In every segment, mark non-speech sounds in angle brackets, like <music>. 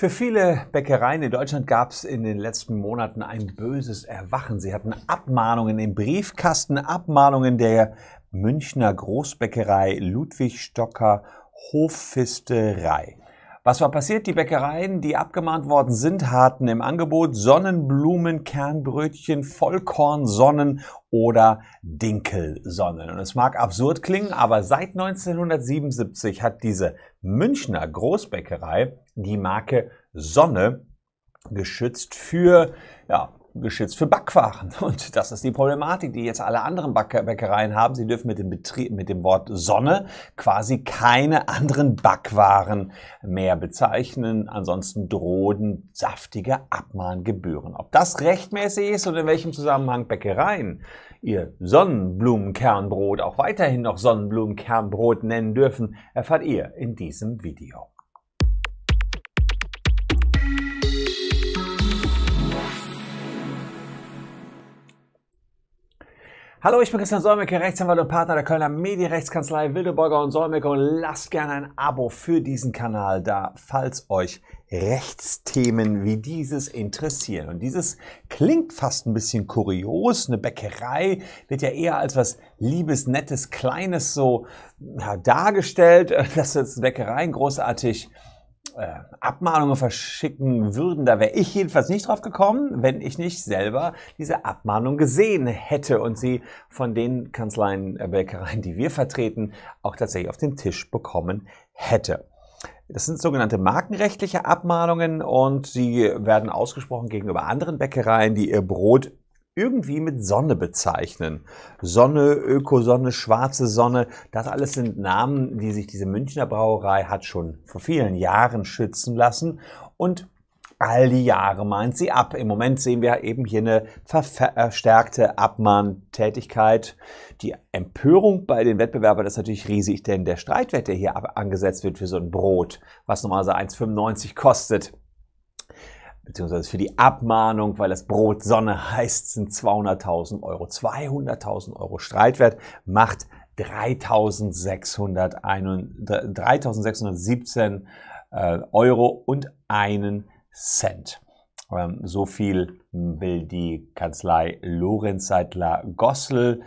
Für viele Bäckereien in Deutschland gab es in den letzten Monaten ein böses Erwachen. Sie hatten Abmahnungen im Briefkasten, Abmahnungen der Münchner Großbäckerei Ludwig Stocker Hoffisterei. Was war passiert? Die Bäckereien, die abgemahnt worden sind, hatten im Angebot Sonnenblumen, Kernbrötchen, Vollkornsonnen oder Dinkelsonnen. Und es mag absurd klingen, aber seit 1977 hat diese Münchner Großbäckerei die Marke Sonne geschützt für ja, geschützt für Backwaren. <laughs> Und das ist die Problematik, die jetzt alle anderen Bäckereien haben. Sie dürfen mit dem, Betrieb, mit dem Wort Sonne quasi keine anderen Backwaren mehr bezeichnen. Ansonsten drohen saftige Abmahngebühren. Ob das rechtmäßig ist und in welchem Zusammenhang Bäckereien ihr Sonnenblumenkernbrot auch weiterhin noch Sonnenblumenkernbrot nennen dürfen, erfahrt ihr in diesem Video. Hallo, ich bin Christian Solmecke, Rechtsanwalt und Partner der Kölner Medienrechtskanzlei Wildeborger und Solmecke und lasst gerne ein Abo für diesen Kanal da, falls euch Rechtsthemen wie dieses interessieren. Und dieses klingt fast ein bisschen kurios. Eine Bäckerei wird ja eher als was Liebes, Nettes, Kleines so ja, dargestellt, <laughs> dass jetzt Bäckereien großartig äh, Abmahnungen verschicken würden. Da wäre ich jedenfalls nicht drauf gekommen, wenn ich nicht selber diese Abmahnung gesehen hätte und sie von den Kanzleien, äh, Bäckereien, die wir vertreten, auch tatsächlich auf den Tisch bekommen hätte. Das sind sogenannte markenrechtliche Abmahnungen und sie werden ausgesprochen gegenüber anderen Bäckereien, die ihr Brot irgendwie mit Sonne bezeichnen. Sonne, Ökosonne, schwarze Sonne, das alles sind Namen, die sich diese Münchner Brauerei hat schon vor vielen Jahren schützen lassen und all die Jahre meint sie ab. Im Moment sehen wir eben hier eine verstärkte Abmahntätigkeit. Die Empörung bei den Wettbewerbern ist natürlich riesig, denn der Streitwert, der hier angesetzt wird für so ein Brot, was normalerweise 1,95 kostet, beziehungsweise für die Abmahnung, weil das Brot Sonne <laughs> heißt, sind 200.000 Euro. 200.000 Euro Streitwert macht 3.617 äh, Euro und einen Cent. Ähm, so viel hm, will die Kanzlei Lorenz Seidler-Gossel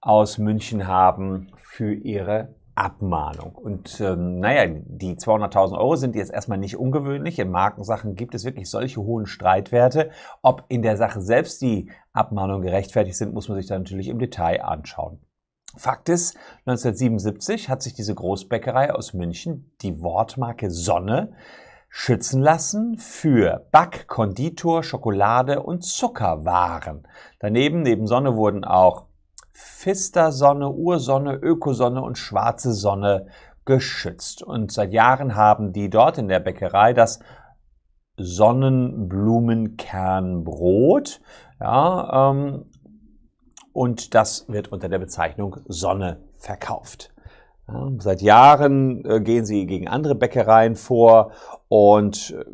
aus München haben für ihre Abmahnung. Und ähm, naja, die 200.000 Euro sind jetzt erstmal nicht ungewöhnlich. In Markensachen gibt es wirklich solche hohen Streitwerte. Ob in der Sache selbst die Abmahnungen gerechtfertigt sind, muss man sich dann natürlich im Detail anschauen. Fakt ist, 1977 hat sich diese Großbäckerei aus München die Wortmarke Sonne schützen lassen für Back, Konditor, Schokolade und Zuckerwaren. Daneben, neben Sonne wurden auch Pfister Sonne, Ursonne, Ökosonne und schwarze Sonne geschützt. Und seit Jahren haben die dort in der Bäckerei das Sonnenblumenkernbrot. Ja, ähm, und das wird unter der Bezeichnung Sonne verkauft. Ja, seit Jahren äh, gehen sie gegen andere Bäckereien vor und äh,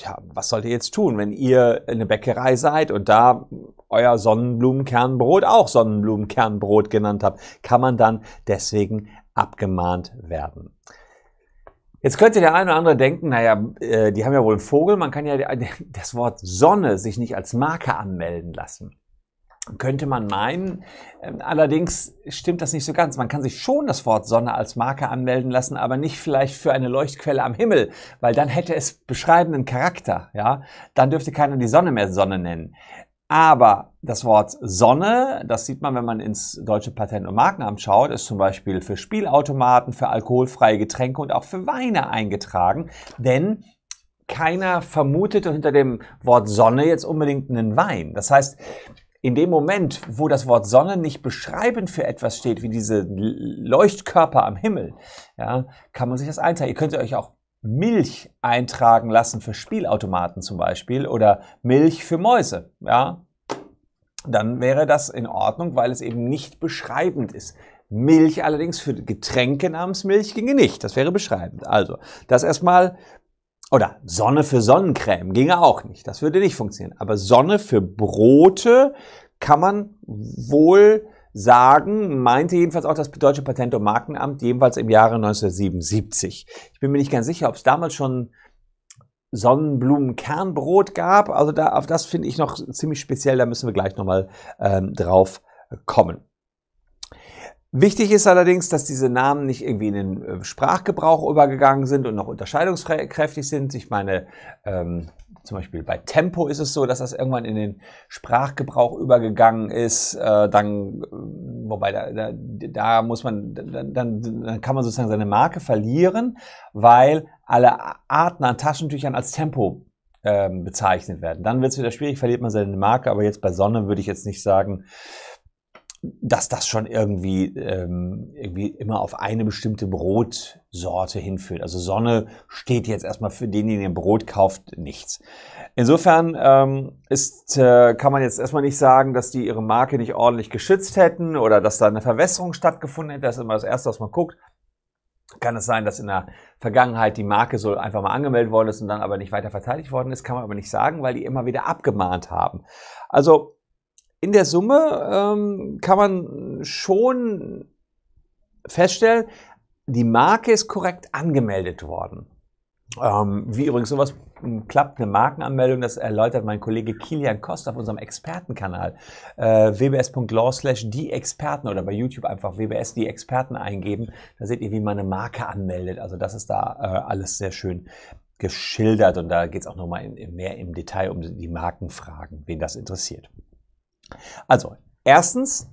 ja, was sollt ihr jetzt tun, wenn ihr in eine Bäckerei seid und da euer Sonnenblumenkernbrot auch Sonnenblumenkernbrot genannt habt, kann man dann deswegen abgemahnt werden. Jetzt könnte der eine oder andere denken, naja, äh, die haben ja wohl einen Vogel, man kann ja <laughs> das Wort Sonne sich nicht als Marke anmelden lassen. Könnte man meinen. Ähm, allerdings stimmt das nicht so ganz. Man kann sich schon das Wort Sonne als Marke anmelden lassen, aber nicht vielleicht für eine Leuchtquelle am Himmel, weil dann hätte es beschreibenden Charakter, ja. Dann dürfte keiner die Sonne mehr Sonne nennen. Aber das Wort Sonne, das sieht man, wenn man ins deutsche Patent- und Markenamt schaut, ist zum Beispiel für Spielautomaten, für alkoholfreie Getränke und auch für Weine eingetragen. Denn keiner vermutet hinter dem Wort Sonne jetzt unbedingt einen Wein. Das heißt, in dem Moment, wo das Wort Sonne nicht beschreibend für etwas steht, wie diese Leuchtkörper am Himmel, ja, kann man sich das einteilen. Ihr könnt euch auch Milch eintragen lassen für Spielautomaten zum Beispiel oder Milch für Mäuse, ja, dann wäre das in Ordnung, weil es eben nicht beschreibend ist. Milch allerdings für Getränke namens Milch ginge nicht. Das wäre beschreibend. Also, das erstmal, oder Sonne für Sonnencreme ginge auch nicht. Das würde nicht funktionieren. Aber Sonne für Brote kann man wohl sagen, meinte jedenfalls auch das Deutsche Patent- und Markenamt, jedenfalls im Jahre 1977. Ich bin mir nicht ganz sicher, ob es damals schon Sonnenblumenkernbrot gab. Also da, auf das finde ich noch ziemlich speziell, da müssen wir gleich nochmal ähm, drauf kommen. Wichtig ist allerdings, dass diese Namen nicht irgendwie in den äh, Sprachgebrauch übergegangen sind und noch unterscheidungskräftig sind. Ich meine, ähm, zum Beispiel bei Tempo ist es so, dass das irgendwann in den Sprachgebrauch übergegangen ist. Äh, dann, äh, wobei da, da, da muss man, dann, dann kann man sozusagen seine Marke verlieren, weil alle Arten an Taschentüchern als Tempo ähm, bezeichnet werden. Dann wird es wieder schwierig, verliert man seine Marke. Aber jetzt bei Sonne würde ich jetzt nicht sagen, dass das schon irgendwie, ähm, irgendwie immer auf eine bestimmte Brotsorte hinführt. Also Sonne steht jetzt erstmal für den, der den Brot kauft, nichts. Insofern ähm, ist, äh, kann man jetzt erstmal nicht sagen, dass die ihre Marke nicht ordentlich geschützt hätten oder dass da eine Verwässerung stattgefunden hätte. Das ist immer das Erste, was man guckt. Kann es sein, dass in der Vergangenheit die Marke so einfach mal angemeldet worden ist und dann aber nicht weiter verteidigt worden ist? Kann man aber nicht sagen, weil die immer wieder abgemahnt haben. Also in der Summe ähm, kann man schon feststellen, die Marke ist korrekt angemeldet worden. Ähm, wie übrigens sowas klappt, eine Markenanmeldung, das erläutert mein Kollege Kilian Kost auf unserem Expertenkanal. Äh, wbs.law slash die Experten oder bei YouTube einfach wbs die Experten eingeben. Da seht ihr, wie man eine Marke anmeldet. Also das ist da äh, alles sehr schön geschildert und da geht es auch nochmal mehr im Detail um die Markenfragen, wen das interessiert. Also, erstens,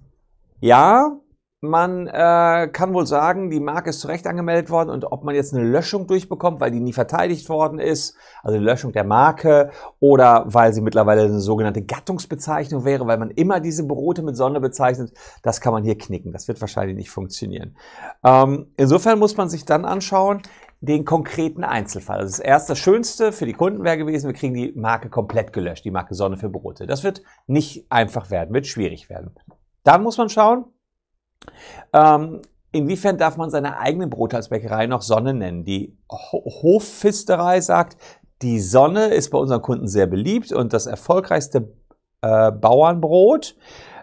ja, man äh, kann wohl sagen, die Marke ist zu Recht angemeldet worden und ob man jetzt eine Löschung durchbekommt, weil die nie verteidigt worden ist, also eine Löschung der Marke oder weil sie mittlerweile eine sogenannte Gattungsbezeichnung wäre, weil man immer diese Brote mit Sonne bezeichnet, das kann man hier knicken. Das wird wahrscheinlich nicht funktionieren. Ähm, insofern muss man sich dann anschauen, den konkreten Einzelfall. Also das erste, Schönste für die Kunden wäre gewesen, wir kriegen die Marke komplett gelöscht, die Marke Sonne für Brote. Das wird nicht einfach werden, wird schwierig werden. Dann muss man schauen, ähm, inwiefern darf man seine eigene Brote als Bäckerei noch Sonne nennen. Die Ho Hoffisterei sagt, die Sonne ist bei unseren Kunden sehr beliebt und das erfolgreichste äh, Bauernbrot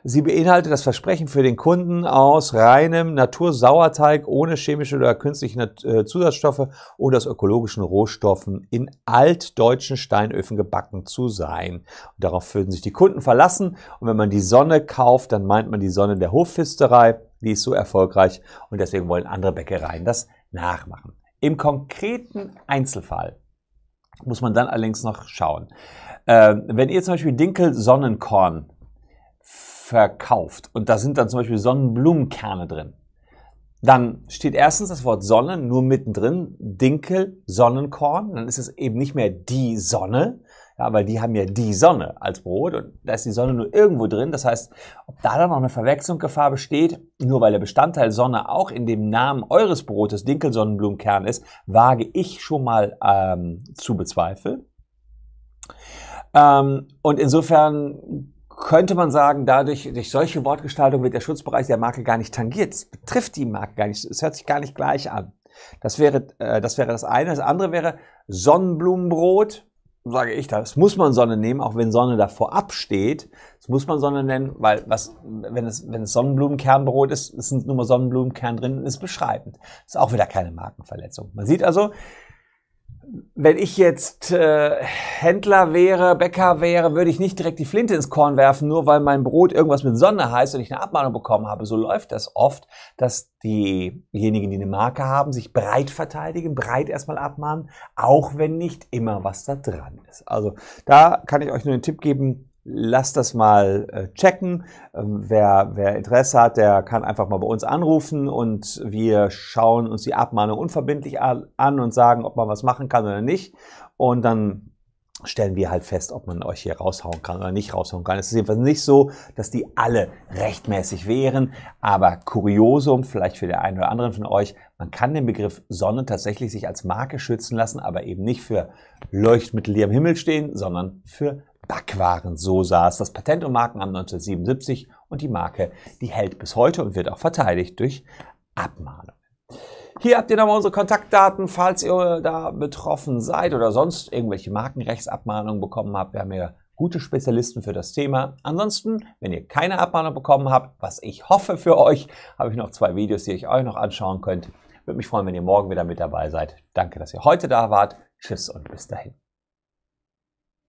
Sie beinhaltet das Versprechen für den Kunden aus reinem Natursauerteig ohne chemische oder künstliche äh, Zusatzstoffe oder aus ökologischen Rohstoffen in altdeutschen Steinöfen gebacken zu sein. Und darauf würden sich die Kunden verlassen. Und wenn man die Sonne kauft, dann meint man die Sonne der Hoffisterei. Die ist so erfolgreich und deswegen wollen andere Bäckereien das nachmachen. Im konkreten Einzelfall muss man dann allerdings noch schauen. Ähm, wenn ihr zum Beispiel Dinkel Sonnenkorn verkauft und da sind dann zum Beispiel Sonnenblumenkerne drin, dann steht erstens das Wort Sonne nur mittendrin, Dinkel, Sonnenkorn, dann ist es eben nicht mehr die Sonne, ja, weil die haben ja die Sonne als Brot und da ist die Sonne nur irgendwo drin. Das heißt, ob da dann noch eine Verwechslungsgefahr besteht, nur weil der Bestandteil Sonne auch in dem Namen eures Brotes Dinkelsonnenblumenkern ist, wage ich schon mal ähm, zu bezweifeln. Ähm, und insofern könnte man sagen, dadurch, durch solche Wortgestaltung wird der Schutzbereich der Marke gar nicht tangiert. Es betrifft die Marke gar nicht. Es hört sich gar nicht gleich an. Das wäre, äh, das wäre das eine. Das andere wäre Sonnenblumenbrot. Sage ich, das muss man Sonne nehmen, auch wenn Sonne davor absteht. Das muss man Sonne nennen, weil was, wenn es, wenn es Sonnenblumenkernbrot ist, es sind nur mal Sonnenblumenkern drin und ist beschreibend. ist auch wieder keine Markenverletzung. Man sieht also, wenn ich jetzt äh, Händler wäre, Bäcker wäre, würde ich nicht direkt die Flinte ins Korn werfen, nur weil mein Brot irgendwas mit Sonne heißt und ich eine Abmahnung bekommen habe. So läuft das oft, dass diejenigen, die eine Marke haben, sich breit verteidigen, breit erstmal abmahnen, auch wenn nicht immer was da dran ist. Also da kann ich euch nur den Tipp geben, lasst das mal äh, checken. Ähm, wer, wer, Interesse hat, der kann einfach mal bei uns anrufen und wir schauen uns die Abmahnung unverbindlich an und sagen, ob man was machen kann oder nicht. Und dann stellen wir halt fest, ob man euch hier raushauen kann oder nicht raushauen kann. Es ist jedenfalls nicht so, dass die alle rechtmäßig wären, aber Kuriosum, vielleicht für den einen oder anderen von euch, man kann den Begriff Sonne tatsächlich sich als Marke schützen lassen, aber eben nicht für Leuchtmittel, die am Himmel stehen, sondern für Backwaren. So saß das Patent- und Markenamt 1977 und die Marke, die hält bis heute und wird auch verteidigt durch Abmahnungen. Hier habt ihr nochmal unsere Kontaktdaten, falls ihr da betroffen seid oder sonst irgendwelche Markenrechtsabmahnungen bekommen habt. Wir haben ja gute Spezialisten für das Thema. Ansonsten, wenn ihr keine Abmahnung bekommen habt, was ich hoffe für euch, habe ich noch zwei Videos, die ihr euch noch anschauen könnt. Würde mich freuen, wenn ihr morgen wieder mit dabei seid. Danke, dass ihr heute da wart. Tschüss und bis dahin.